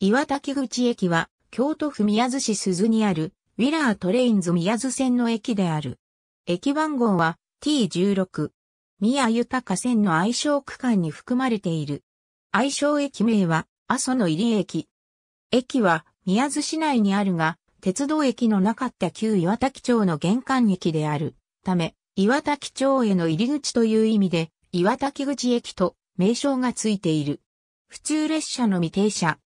岩滝口駅は、京都府宮津市鈴にある、ウィラートレインズ宮津線の駅である。駅番号は T16。宮豊線の愛称区間に含まれている。愛称駅名は、阿蘇の入り駅。駅は、宮津市内にあるが、鉄道駅のなかった旧岩滝町の玄関駅である。ため、岩滝町への入り口という意味で、岩滝口駅と名称がついている。普通列車の未停車。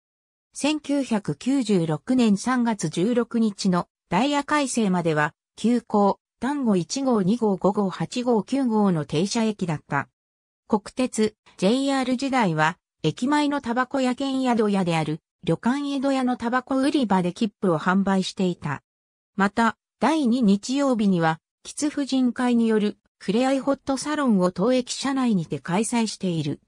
1996年3月16日のダイヤ改正までは、急行、単語1号2号5号8号9号の停車駅だった。国鉄、JR 時代は、駅前のタバコ屋兼宿屋である、旅館江戸屋のタバコ売り場で切符を販売していた。また、第2日曜日には、喫婦人会による、ふれあいホットサロンを当駅車内にて開催している。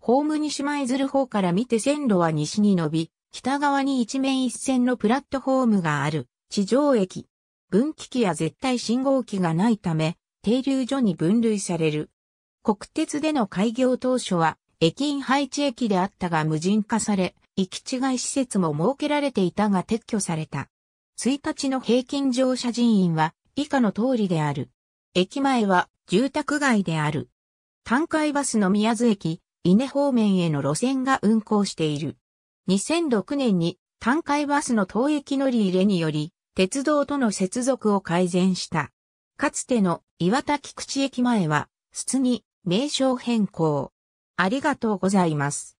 ホーム西前鶴方から見て線路は西に伸び、北側に一面一線のプラットフォームがある地上駅。分岐器や絶対信号機がないため、停留所に分類される。国鉄での開業当初は、駅員配置駅であったが無人化され、行き違い施設も設けられていたが撤去された。1日の平均乗車人員は以下の通りである。駅前は住宅街である。単海バスの宮津駅、稲方面への路線が運行している。2006年に単海バスの当駅乗り入れにより、鉄道との接続を改善した。かつての岩田菊池駅前は、筒に名称変更。ありがとうございます。